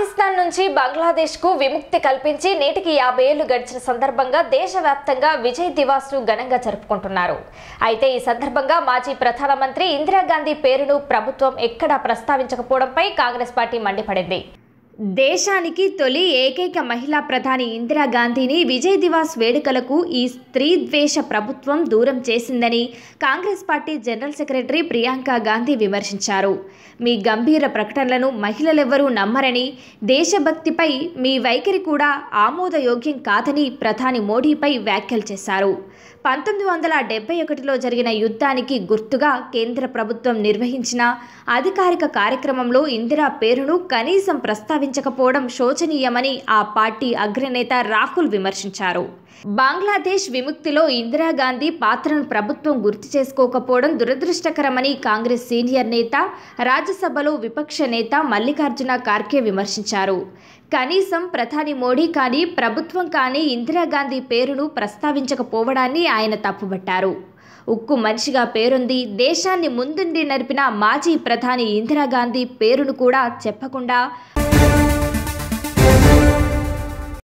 పాకిస్తాన్ నుంచి బంగ్లాదేశ్ కు విముక్తి కల్పించి నేటికి యాభై ఏళ్లు గడిచిన సందర్భంగా దేశవ్యాప్తంగా విజయ్ ను ఘనంగా జరుపుకుంటున్నారు అయితే ఈ సందర్భంగా మాజీ ప్రధానమంత్రి ఇందిరాగాంధీ పేరును ప్రభుత్వం ఎక్కడా ప్రస్తావించకపోవడంపై కాంగ్రెస్ పార్టీ మండిపడింది దేశానికి తొలి ఏకైక మహిళా ప్రధాని ఇందిరాగాంధీని విజయ్ దివాస్ వేడుకలకు ఈ స్త్రీద్వేష ప్రభుత్వం దూరం చేసిందని Congress party general secretary Priyanka Gandhi విమర్శించారు మీ గంభీర ప్రకటనలను మహిళలెవ్వరూ నమ్మరని దేశభక్తిపై మీ వైఖరి కూడా ఆమోదయోగ్యం కాదని ప్రధాని మోడీపై వ్యాఖ్యలు చేశారు పంతొమ్మిది వందల డెబ్బై ఒకటిలో జరిగిన యుద్ధానికి గుర్తుగా కేంద్ర ప్రభుత్వం నిర్వహించిన అధికారిక కార్యక్రమంలో ఇందిరా పేరును కనీసం ప్రస్తావించారు సాధించకపోవడం శోచనీయమని ఆ పార్టీ అగ్రనేత రాహుల్ విమర్శించారు బంగ్లాదేశ్ విముక్తిలో ఇందిరాగాంధీ పాత్రను ప్రభుత్వం గుర్తు చేసుకోకపోవడం దురదృష్టకరమని కాంగ్రెస్ సీనియర్ నేత రాజ్యసభలో విపక్ష నేత మల్లికార్జున కార్కే విమర్శించారు కనీసం ప్రధాని మోడీ కానీ ప్రభుత్వం కానీ ఇందిరాగాంధీ పేరును ప్రస్తావించకపోవడాన్ని ఆయన తప్పుబట్టారు ఉక్కు మనిషిగా పేరుంది దేశాన్ని ముందుండి నడిపిన మాజీ ప్రధాని ఇందిరాగాంధీ పేరును కూడా చెప్పకుండా